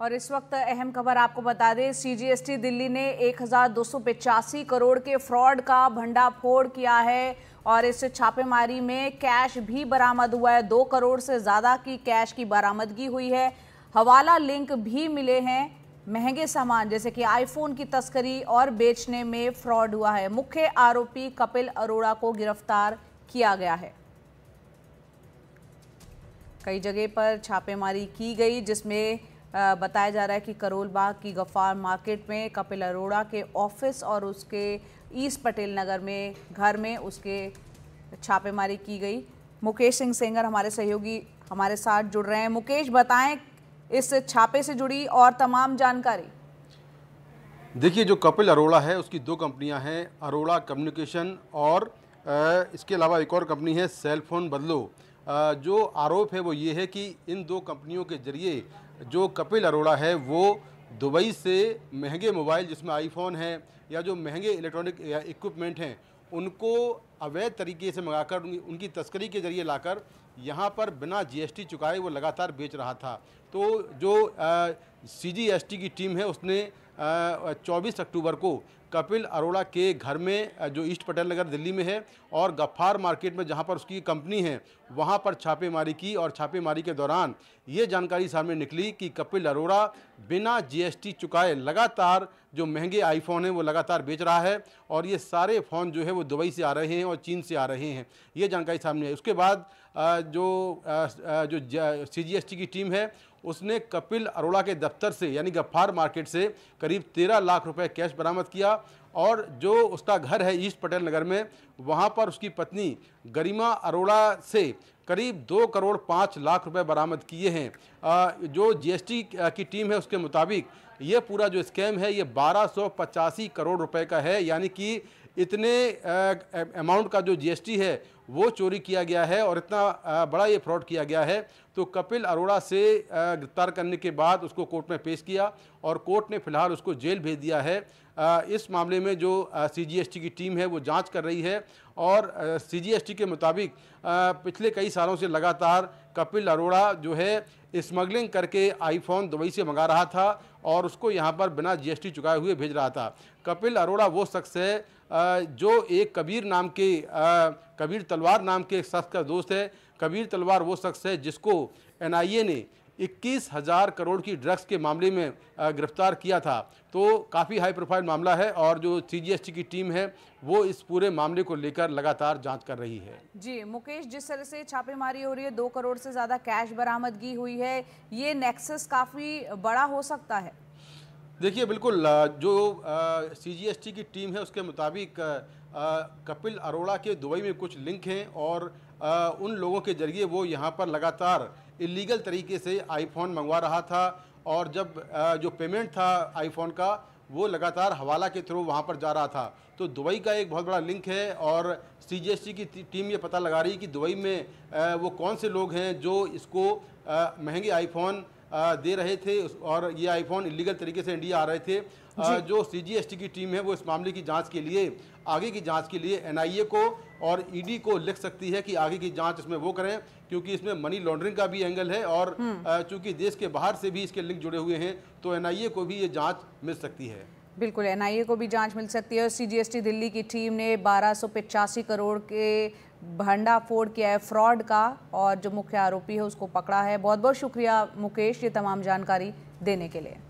और इस वक्त अहम खबर आपको बता दें सीजीएसटी दिल्ली ने एक करोड़ के फ्रॉड का भंडाफोड़ किया है और इस छापेमारी में कैश भी बरामद हुआ है दो करोड़ से ज़्यादा की कैश की बरामदगी हुई है हवाला लिंक भी मिले हैं महंगे सामान जैसे कि आईफोन की तस्करी और बेचने में फ्रॉड हुआ है मुख्य आरोपी कपिल अरोड़ा को गिरफ्तार किया गया है कई जगह पर छापेमारी की गई जिसमें बताया जा रहा है कि करोल बाग की गफार मार्केट में कपिल अरोड़ा के ऑफिस और उसके ईस्ट पटेल नगर में घर में उसके छापेमारी की गई मुकेश सिंह सेंगर हमारे सहयोगी हमारे साथ जुड़ रहे हैं मुकेश बताएं इस छापे से जुड़ी और तमाम जानकारी देखिए जो कपिल अरोड़ा है उसकी दो कंपनियां हैं अरोड़ा कम्युनिकेशन और इसके अलावा एक और कंपनी है सेलफोन बदलो जो आरोप है वो ये है कि इन दो कंपनियों के जरिए जो कपिल अरोड़ा है वो दुबई से महंगे मोबाइल जिसमें आईफोन है या जो महंगे इलेक्ट्रॉनिक इक्विपमेंट हैं उनको अवैध तरीके से मंगाकर उनकी तस्करी के ज़रिए लाकर यहाँ पर बिना जीएसटी चुकाए वो लगातार बेच रहा था तो जो सीजीएसटी की टीम है उसने चौबीस अक्टूबर को कपिल अरोड़ा के घर में जो ईस्ट पटेल नगर दिल्ली में है और गफ्फार मार्केट में जहां पर उसकी कंपनी है वहां पर छापेमारी की और छापेमारी के दौरान ये जानकारी सामने निकली कि कपिल अरोड़ा बिना जीएसटी चुकाए लगातार जो महंगे आईफोन हैं वो लगातार बेच रहा है और ये सारे फ़ोन जो है वो दुबई से आ रहे हैं और चीन से आ रहे हैं ये जानकारी सामने आई उसके बाद जो जो सीजीएसटी की टीम है उसने कपिल अरोड़ा के दफ्तर से यानी गफ्फार मार्केट से करीब तेरह लाख रुपए कैश बरामद किया और जो उसका घर है ईस्ट पटेल नगर में वहाँ पर उसकी पत्नी गरिमा अरोड़ा से करीब दो करोड़ पाँच लाख रुपए बरामद किए हैं जो जीएसटी की टीम है उसके मुताबिक ये पूरा जो स्कैम है ये बारह करोड़ रुपए का है यानी कि इतने अमाउंट का जो जीएसटी है वो चोरी किया गया है और इतना बड़ा ये फ्रॉड किया गया है तो कपिल अरोड़ा से गिरफ्तार करने के बाद उसको कोर्ट में पेश किया और कोर्ट ने फिलहाल उसको जेल भेज दिया है इस मामले में जो सीजीएसटी की टीम है वो जांच कर रही है और सीजीएसटी के मुताबिक पिछले कई सालों से लगातार कपिल अरोड़ा जो है स्मगलिंग करके आईफोन दुबई से मंगा रहा था और उसको यहाँ पर बिना जीएसटी चुकाए हुए भेज रहा था कपिल अरोड़ा वो शख्स है जो एक कबीर नाम के कबीर तलवार नाम के एक शख्स का दोस्त है कबीर तलवार वो शख्स है जिसको एनआईए ने इक्कीस हज़ार करोड़ की ड्रग्स के मामले में गिरफ्तार किया था तो काफ़ी हाई प्रोफाइल मामला है और जो सीजीएसटी की टीम है वो इस पूरे मामले को लेकर लगातार जांच कर रही है जी मुकेश जिस तरह से छापेमारी हो रही है दो करोड़ से ज़्यादा कैश बरामदगी हुई है ये नेक्सेस काफ़ी बड़ा हो सकता है देखिए बिल्कुल जो सीजीएसटी की टीम है उसके मुताबिक कपिल अरोड़ा के दुबई में कुछ लिंक हैं और आ, उन लोगों के जरिए वो यहाँ पर लगातार इलीगल तरीके से आईफोन मंगवा रहा था और जब जो पेमेंट था आईफोन का वो लगातार हवाला के थ्रू वहाँ पर जा रहा था तो दुबई का एक बहुत बड़ा लिंक है और सी की टीम ये पता लगा रही है कि दुबई में वो कौन से लोग हैं जो इसको महंगे आईफोन दे रहे थे और ये आईफोन इलीगल तरीके से इंडिया आ रहे थे जो सी की टीम है वो इस मामले की जांच के लिए आगे की जांच के लिए एनआईए को और ईडी e को लिख सकती है कि आगे की जांच इसमें वो करें क्योंकि इसमें मनी लॉन्ड्रिंग का भी एंगल है और हम्म। चूंकि देश के बाहर से भी इसके लिंक जुड़े हुए हैं तो एनआईए को भी ये जांच मिल सकती है बिल्कुल एनआईए को भी जांच मिल सकती है और सीजीएसटी दिल्ली की टीम ने बारह करोड़ के भंडाफोड़ किया है फ्रॉड का और जो मुख्य आरोपी है उसको पकड़ा है बहुत बहुत शुक्रिया मुकेश ये तमाम जानकारी देने के लिए